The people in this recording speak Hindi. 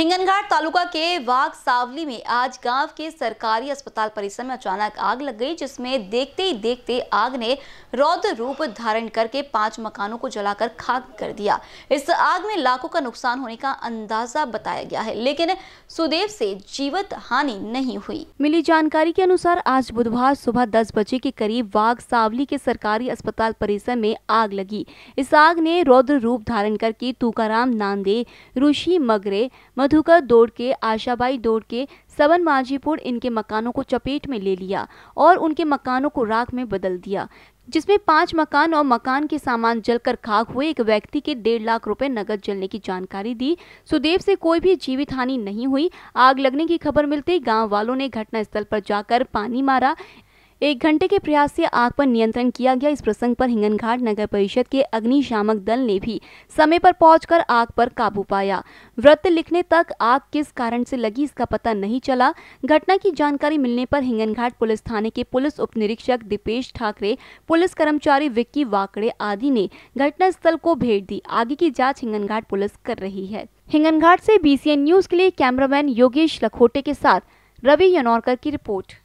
हिंगनघाट तालुका के वाघ सावली में आज गांव के सरकारी अस्पताल परिसर में अचानक आग लग गई जिसमें देखते ही देखते आग ने रौद्र रूप धारण करके पांच मकानों को जलाकर खाक कर दिया इस आग में लाखों का नुकसान होने का अंदाजा बताया गया है लेकिन सुदेव से जीवित हानि नहीं हुई मिली जानकारी के अनुसार आज बुधवार सुबह दस बजे के करीब वाघ सावली के सरकारी अस्पताल परिसर में आग लगी इस आग ने रौद्र रूप धारण करके तुकार नांदे ऋषि मगरे मधुकर दौड़ के आशाबाई दौड़ के सबन इनके मकानों को चपेट में ले लिया और उनके मकानों को राख में बदल दिया जिसमें पांच मकान और मकान के सामान जलकर खाक हुए एक व्यक्ति के डेढ़ लाख रुपए नकद जलने की जानकारी दी सुदेव से कोई भी जीवित हानि नहीं हुई आग लगने की खबर मिलते ही गांव वालों ने घटना स्थल पर जाकर पानी मारा एक घंटे के प्रयास से आग पर नियंत्रण किया गया इस प्रसंग पर हिंगनघाट नगर परिषद के अग्निशामक दल ने भी समय पर पहुंचकर आग पर काबू पाया व्रत लिखने तक आग किस कारण से लगी इसका पता नहीं चला घटना की जानकारी मिलने पर हिंगनघाट पुलिस थाने के पुलिस उप निरीक्षक दीपेश ठाकरे पुलिस कर्मचारी विक्की वाकड़े आदि ने घटना स्थल को भेंट दी आगे की जाँच हिंगनघाट पुलिस कर रही है हिंगनघाट से बीसीएन न्यूज के लिए कैमरामैन योगेश लखोटे के साथ रवि यनौरकर की रिपोर्ट